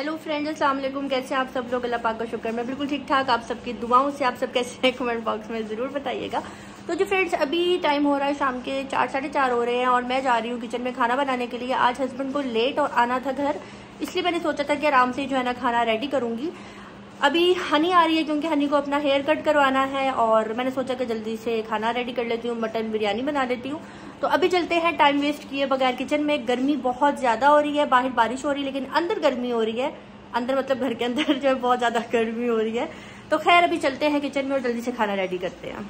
hello friend असला कैसे आप सब लोग अल्लाह पाक का शुक्र मैं बिल्कुल ठीक ठाक आप सबकी दुआओं से आप सब कैसे हैं कमेंट बॉक्स में ज़रूर बताइएगा तो जो फ्रेंड्स अभी टाइम हो रहा है शाम के चार साढ़े चार हो रहे हैं और मैं जा रही हूँ किचन में खाना बनाने के लिए आज हस्बैंड को लेट और आना था घर इसलिए मैंने सोचा था कि आराम से जो है ना खाना रेडी करूँगी अभी हनी आ रही है क्योंकि हनी को अपना हेयर कट करवाना है और मैंने सोचा कि जल्दी से खाना रेडी कर लेती हूँ मटन बिरयानी बना लेती हूँ तो अभी चलते हैं टाइम वेस्ट किए बगैर किचन में गर्मी बहुत ज़्यादा हो रही है बाहर बारिश हो रही है लेकिन अंदर गर्मी हो रही है अंदर मतलब घर के अंदर जो है बहुत ज़्यादा गर्मी हो रही है तो खैर अभी चलते हैं किचन में और जल्दी से खाना रेडी करते हैं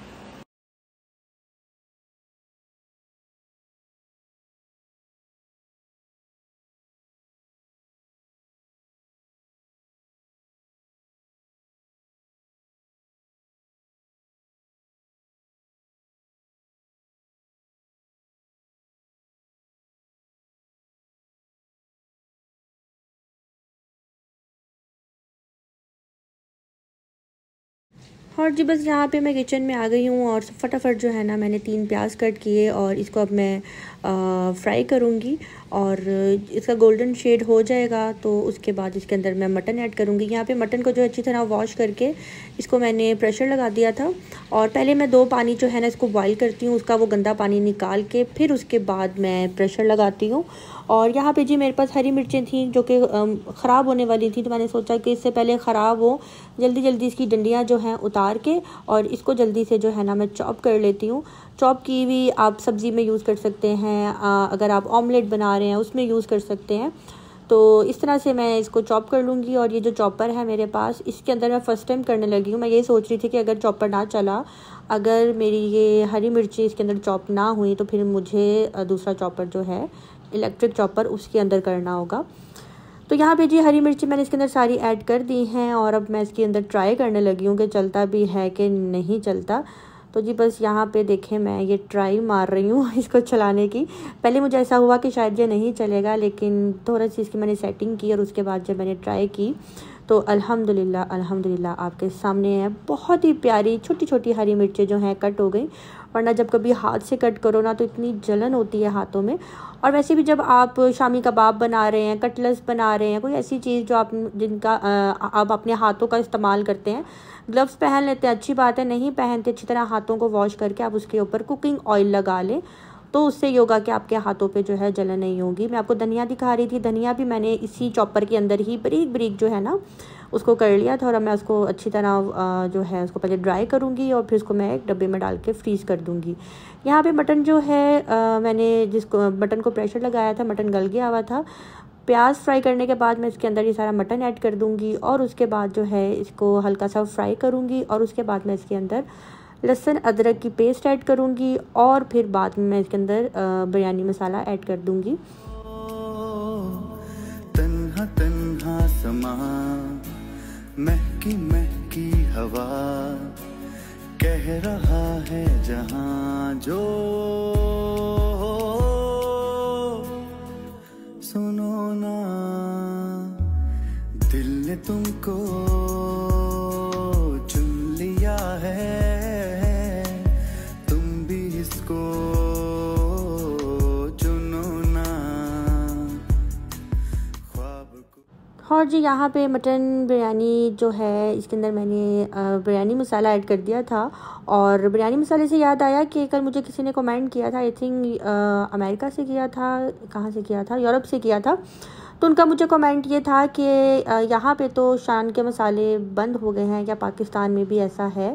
और हाँ जी बस यहाँ पे मैं किचन में आ गई हूँ और फटाफट जो है ना मैंने तीन प्याज कट किए और इसको अब मैं फ्राई करूँगी और इसका गोल्डन शेड हो जाएगा तो उसके बाद इसके अंदर मैं मटन ऐड करूँगी यहाँ पे मटन को जो अच्छी तरह वॉश करके इसको मैंने प्रेशर लगा दिया था और पहले मैं दो पानी जो है ना इसको बॉईल करती हूँ उसका वो गंदा पानी निकाल के फिर उसके बाद मैं प्रेशर लगाती हूँ और यहाँ पे जी मेरे पास हरी मिर्चें थी जो कि ख़राब होने वाली थी तो मैंने सोचा कि इससे पहले ख़राब हो जल्दी जल्दी इसकी डंडियाँ जो हैं उतार के और इसको जल्दी से जो है ना मैं चॉप कर लेती हूँ चॉप की हुई आप सब्ज़ी में यूज़ कर सकते हैं आ, अगर आप ऑमलेट बना रहे हैं उसमें यूज़ कर सकते हैं तो इस तरह से मैं इसको चॉप कर लूँगी और ये जो चॉपर है मेरे पास इसके अंदर मैं फ़र्स्ट टाइम करने लगी हूँ मैं ये सोच रही थी कि अगर चॉपर ना चला अगर मेरी ये हरी मिर्ची इसके अंदर चॉप ना हुई तो फिर मुझे दूसरा चॉपर जो है इलेक्ट्रिक चॉपर उसके अंदर करना होगा तो यहाँ पे जी हरी मिर्ची मैंने इसके अंदर सारी ऐड कर दी हैं और अब मैं इसके अंदर ट्राई करने लगी हूँ कि चलता भी है कि नहीं चलता तो जी बस यहाँ पे देखें मैं ये ट्राई मार रही हूँ इसको चलाने की पहले मुझे ऐसा हुआ कि शायद ये नहीं चलेगा लेकिन थोड़ा सी इसकी मैंने सेटिंग की और उसके बाद जब मैंने ट्राई की तो अल्हम्दुलिल्लाह अल्हम्दुलिल्लाह आपके सामने है बहुत ही प्यारी छोटी छोटी हरी मिर्चें जो हैं कट हो गई वरना जब कभी हाथ से कट करो ना तो इतनी जलन होती है हाथों में और वैसे भी जब आप शामी कबाब बना रहे हैं कटलस बना रहे हैं कोई ऐसी चीज़ जो आप जिनका आप अपने हाथों का इस्तेमाल करते हैं ग्लव्स पहन लेते हैं अच्छी बात है नहीं पहनते अच्छी तरह हाथों को वॉश करके आप उसके ऊपर कुकिंग ऑयल लगा लें तो उससे ये होगा कि आपके हाथों पे जो है जलन नहीं होगी मैं आपको धनिया दिखा रही थी धनिया भी मैंने इसी चॉपर के अंदर ही बरीक बरीक जो है ना उसको कर लिया था और मैं उसको अच्छी तरह जो है उसको पहले ड्राई करूँगी और फिर उसको मैं एक डब्बे में डाल के फ्रीज़ कर दूँगी यहाँ पर मटन जो है मैंने जिसको मटन को प्रेशर लगाया था मटन गल गया हुआ था प्याज फ्राई करने के बाद मैं इसके अंदर ये सारा मटन ऐड कर दूंगी और उसके बाद जो है इसको हल्का सा फ्राई करूंगी और उसके बाद मैं इसके अंदर लहसन अदरक की पेस्ट ऐड करूँगी और फिर बाद में मैं इसके अंदर बिरयानी मसाला ऐड कर दूँगी तन्हा तन्हा समा महकी महकी हवा कह रहा है जहाँ जो और जी यहाँ पे मटन बिरयानी जो है इसके अंदर मैंने बिरयानी मसाला ऐड कर दिया था और बिरयानी मसाले से याद आया कि कल मुझे किसी ने कमेंट किया था आई थिंक अमेरिका से किया था कहाँ से किया था यूरोप से किया था तो उनका मुझे कमेंट ये था कि यहाँ पे तो शान के मसाले बंद हो गए हैं क्या पाकिस्तान में भी ऐसा है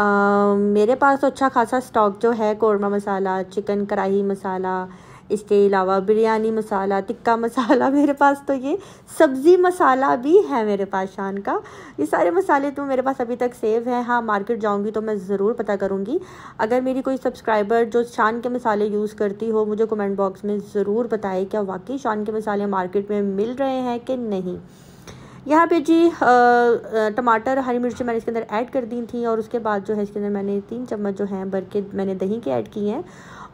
आ, मेरे पास तो अच्छा खासा स्टॉक जो है कौरमा मसाला चिकन कढ़ाई मसाला इसके अलावा बिरयानी मसाला टिक्का मसाला मेरे पास तो ये सब्ज़ी मसाला भी है मेरे पास शान का ये सारे मसाले तो मेरे पास अभी तक सेव हैं हाँ मार्केट जाऊँगी तो मैं ज़रूर पता करूँगी अगर मेरी कोई सब्सक्राइबर जो शान के मसाले यूज़ करती हो मुझे कमेंट बॉक्स में ज़रूर बताए क्या वाकई शान के मसाले मार्केट में मिल रहे हैं कि नहीं यहाँ पे जी टमाटर हरी मिर्च मैंने इसके अंदर ऐड कर दी थी और उसके बाद जो है इसके अंदर मैंने तीन चम्मच जो हैं भर के मैंने दही के ऐड किए हैं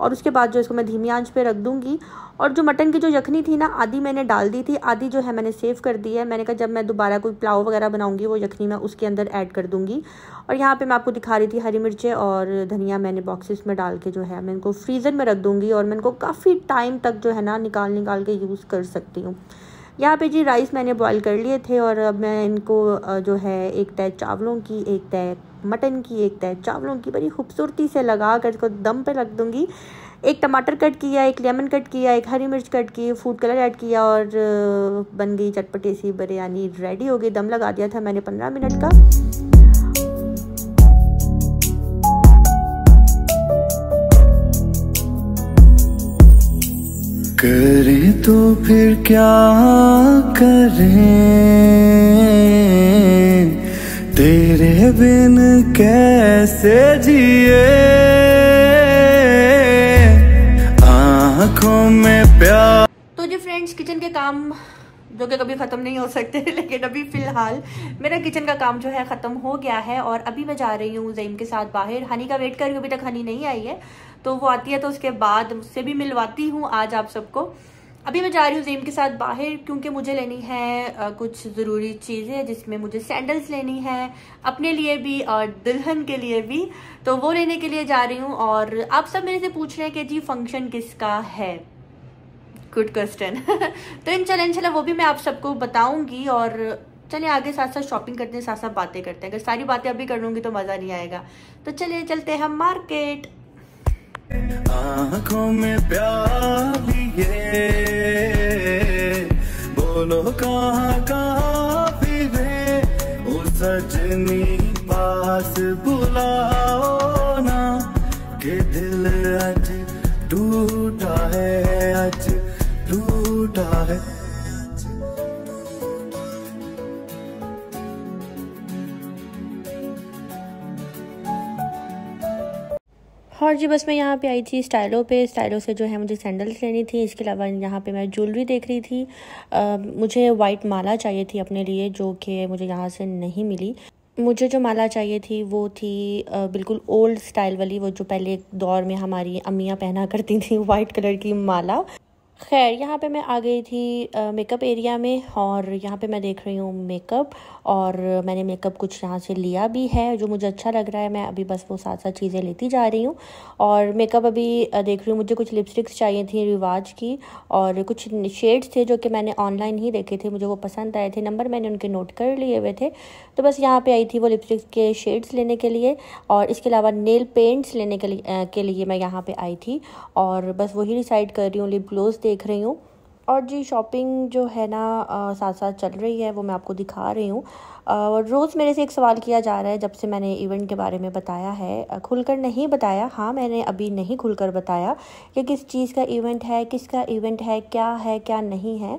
और उसके बाद जो इसको मैं धीमी आंच पे रख दूँगी और जो मटन की जो यखनी थी ना आधी मैंने डाल दी थी आधी जो है मैंने सेव कर दी है मैंने कहा जब मैं दोबारा कोई पुलाव वगैरह बनाऊँगी वो यखनी मैं उसके अंदर ऐड कर दूँगी और यहाँ पर मैं आपको दिखा रही थी हरी मिर्चें और धनिया मैंने बॉक्सेस में डाल के जो है मैं इनको फ्रीज़र में रख दूँगी और मैं इनको काफ़ी टाइम तक जो है ना निकाल निकाल के यूज़ कर सकती हूँ यहाँ पे जी राइस मैंने बॉईल कर लिए थे और अब मैं इनको जो है एक तय चावलों की एक तय मटन की एक तय चावलों की बड़ी खूबसूरती से लगा कर इसको दम पे रख दूँगी एक टमाटर कट किया एक लेमन कट किया एक हरी मिर्च कट की फूड कलर ऐड किया और बन गई चटपटी सी बिरयानी रेडी हो गई दम लगा दिया था मैंने पंद्रह मिनट का करे तो फिर क्या करें तेरे बिन कैसे जिए आंखों में प्यार तो जी फ्रेंड्स किचन के काम जो कि कभी ख़त्म नहीं हो सकते लेकिन अभी फ़िलहाल मेरा किचन का काम जो है ख़त्म हो गया है और अभी मैं जा रही हूँ जईम के साथ बाहर हनी का वेट कर रही हूँ अभी तक हनी नहीं आई है तो वो आती है तो उसके बाद उससे भी मिलवाती हूँ आज आप सबको अभी मैं जा रही हूँ जईम के साथ बाहर क्योंकि मुझे लेनी है कुछ ज़रूरी चीज़ें जिसमें मुझे सैंडल्स लेनी है अपने लिए भी और दुल्हन के लिए भी तो वो लेने के लिए जा रही हूँ और आप सब मेरे से पूछ रहे हैं कि जी फंक्शन किसका है गुड क्वेश्चन तो इन इनशाला इंशाल्लाह वो भी मैं आप सबको बताऊंगी और चलिए आगे साथ साथ शॉपिंग करते हैं साथ साथ बातें करते हैं अगर सारी बातें अभी कर लूंगी तो मज़ा नहीं आएगा तो चलिए चलते हैं हम मार्केट आँखों में प्यार ये बोलो कहाँ कहाँ सजनी पास बुलाओ ना के दिल अजी दिमाग है और जी बस मैं यहाँ पे आई थी स्टाइलों पे स्टाइलों से जो है मुझे सैंडल्स लेनी थी इसके अलावा यहाँ पे मैं ज्वेलरी देख रही थी आ, मुझे वाइट माला चाहिए थी अपने लिए जो कि मुझे यहाँ से नहीं मिली मुझे जो माला चाहिए थी वो थी आ, बिल्कुल ओल्ड स्टाइल वाली वो जो पहले दौर में हमारी अम्मियाँ पहना करती थी वाइट कलर की माला खैर यहाँ पे मैं आ गई थी मेकअप एरिया में और यहाँ पे मैं देख रही हूँ मेकअप और मैंने मेकअप कुछ यहाँ से लिया भी है जो मुझे अच्छा लग रहा है मैं अभी बस वो साथ साथ चीज़ें लेती जा रही हूँ और मेकअप अभी देख रही हूँ मुझे कुछ लिपस्टिक्स चाहिए थी रिवाज की और कुछ शेड्स थे जो कि मैंने ऑनलाइन ही देखे थे मुझे वो पसंद आए थे नंबर मैंने उनके नोट कर लिए हुए थे तो बस यहाँ पर आई थी वो लिपस्टिक्स के शेड्स लेने के लिए और इसके अलावा नेल पेंट्स लेने के लिए के लिए मैं यहाँ पर आई थी और बस वही डिसाइड कर रही हूँ लिप ग्लोज देख रही हूँ और जी शॉपिंग जो है ना आ, साथ साथ चल रही है वो मैं आपको दिखा रही हूँ और रोज़ मेरे से एक सवाल किया जा रहा है जब से मैंने इवेंट के बारे में बताया है खुलकर नहीं बताया हाँ मैंने अभी नहीं खुलकर बताया कि किस चीज़ का इवेंट है किसका इवेंट है क्या है क्या नहीं है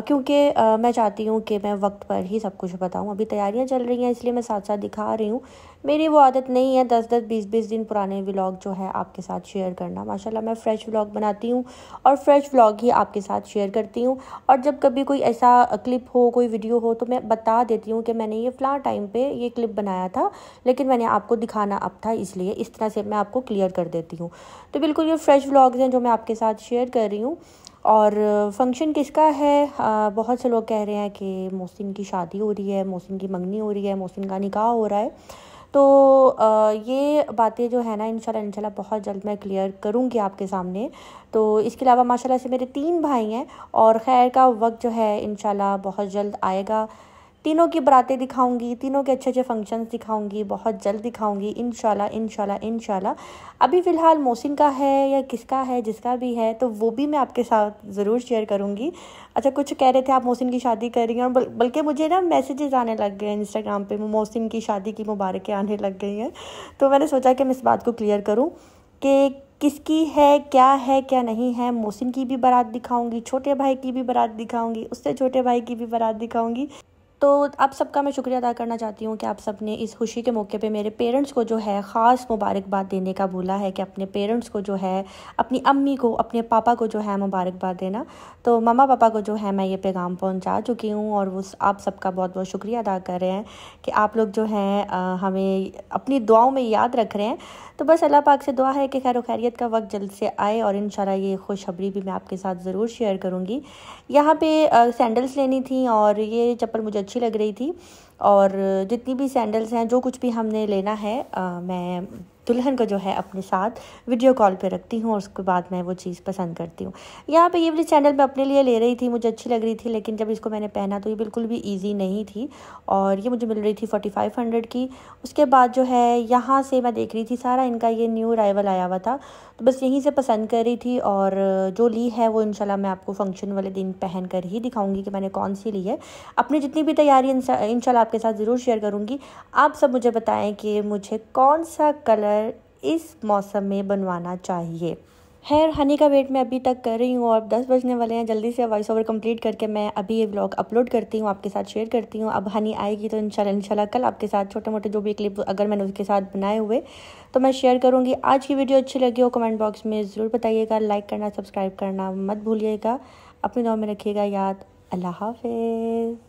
क्योंकि मैं चाहती हूँ कि मैं वक्त पर ही सब कुछ बताऊँ अभी तैयारियाँ चल रही हैं इसलिए मैं साथ साथ दिखा रही हूँ मेरी वो आदत नहीं है दस दस बीस बीस दिन पुराने व्लॉग जो है आपके साथ शेयर करना माशाला मैं फ़्रेश व्लॉग बनाती हूँ और फ़्रेश व्लॉग ही आपके साथ शेयर शेयर करती हूँ और जब कभी कोई ऐसा क्लिप हो कोई वीडियो हो तो मैं बता देती हूँ कि मैंने ये फ़ला टाइम पे ये क्लिप बनाया था लेकिन मैंने आपको दिखाना अब था इसलिए इस तरह से मैं आपको क्लियर कर देती हूँ तो बिल्कुल ये फ्रेश व्लॉग्स हैं जो मैं आपके साथ शेयर कर रही हूँ और फंक्शन किसका है आ, बहुत से लोग कह रहे हैं कि मोहसिन की शादी हो रही है मोहसिन की मंगनी हो रही है मोहसिन का निकाह हो रहा है तो आ, ये बातें जो है ना इन इनशाला बहुत जल्द मैं क्लियर करूँगी आपके सामने तो इसके अलावा माशाल्लाह से मेरे तीन भाई हैं और खैर का वक्त जो है इन बहुत जल्द आएगा तीनों की बरातें दिखाऊंगी तीनों के अच्छे अच्छे फंक्शंस दिखाऊंगी बहुत जल्द दिखाऊंगी इन इंशाल्लाह इन अभी फ़िलहाल मोसिन का है या किसका है जिसका भी है तो वो भी मैं आपके साथ ज़रूर शेयर करूँगी अच्छा कुछ कह रहे थे आप मोसिन की शादी कर रही हैं और बल्कि मुझे ना मैसेजेस आने लग गए हैं इंस्टाग्राम पर मोसिन की शादी की मुबारकें आने लग गई हैं तो मैंने सोचा कि मैं इस बात को क्लियर करूँ कि किसकी है क्या है क्या नहीं है मोसिन की भी बारात दिखाऊंगी छोटे भाई की भी बारात दिखाऊंगी उससे छोटे भाई की भी बारात दिखाऊंगी तो आप सबका मैं शुक्रिया अदा करना चाहती हूँ कि आप सब ने इस खुशी के मौके पे मेरे पेरेंट्स को जो है ख़ास मुबारकबाद देने का बोला है कि अपने पेरेंट्स को जो है अपनी अम्मी को अपने पापा को जो है मुबारकबाद देना तो मामा पापा को जो है मैं ये पैगाम पहुँचा चुकी हूँ और वो आप सबका बहुत बहुत शुक्रिया अदा कर रहे हैं कि आप लोग जो हैं हमें अपनी दुआओं में याद रख रहे हैं तो बस अल्लाह पाक से दुआ है कि खैर खैरियत का वक्त जल्द से आए और इन ये खुशखबरी भी मैं आपके साथ ज़रूर शेयर करूँगी यहाँ पर सैंडल्स लेनी थी और ये चप्पल मुझे अच्छी लग रही थी और जितनी भी सैंडल्स हैं जो कुछ भी हमने लेना है आ, मैं दुल्हन को जो है अपने साथ वीडियो कॉल पे रखती हूँ और उसके बाद मैं वो चीज़ पसंद करती हूँ यहाँ पे ये वाली सैंडल मैं अपने लिए ले रही थी मुझे अच्छी लग रही थी लेकिन जब इसको मैंने पहना तो ये बिल्कुल भी ईजी नहीं थी और ये मुझे मिल रही थी फोर्टी फाइव हंड्रेड की उसके बाद जो है यहाँ से मैं देख रही थी सारा इनका ये न्यू अराइवल आया हुआ था तो बस यहीं से पसंद कर रही थी और जो ली है वो इनशाला मैं आपको फंक्शन वाले दिन पहन कर ही दिखाऊंगी कि मैंने कौन सी ली है अपनी जितनी भी तैयारी इनशाला आपके साथ ज़रूर शेयर करूँगी आप सब मुझे बताएं कि मुझे कौन सा कलर कर इस मौसम में बनवाना चाहिए हेयर हनी का वेट मैं अभी तक कर रही हूँ और 10 बजने वाले हैं जल्दी से वॉइस ओवर कंप्लीट करके मैं अभी ये ब्लॉग अपलोड करती हूँ आपके साथ शेयर करती हूँ अब हनी आएगी तो इन इंशाल्लाह कल आपके साथ छोटे मोटे जो भी क्लिप अगर मैंने उसके साथ बनाए हुए तो मैं शेयर करूँगी आज की वीडियो अच्छी लगी हो कमेंट बॉक्स में ज़रूर बताइएगा लाइक करना सब्सक्राइब करना मत भूलिएगा अपने दौर में रखिएगा याद अल्लाह हाफिज़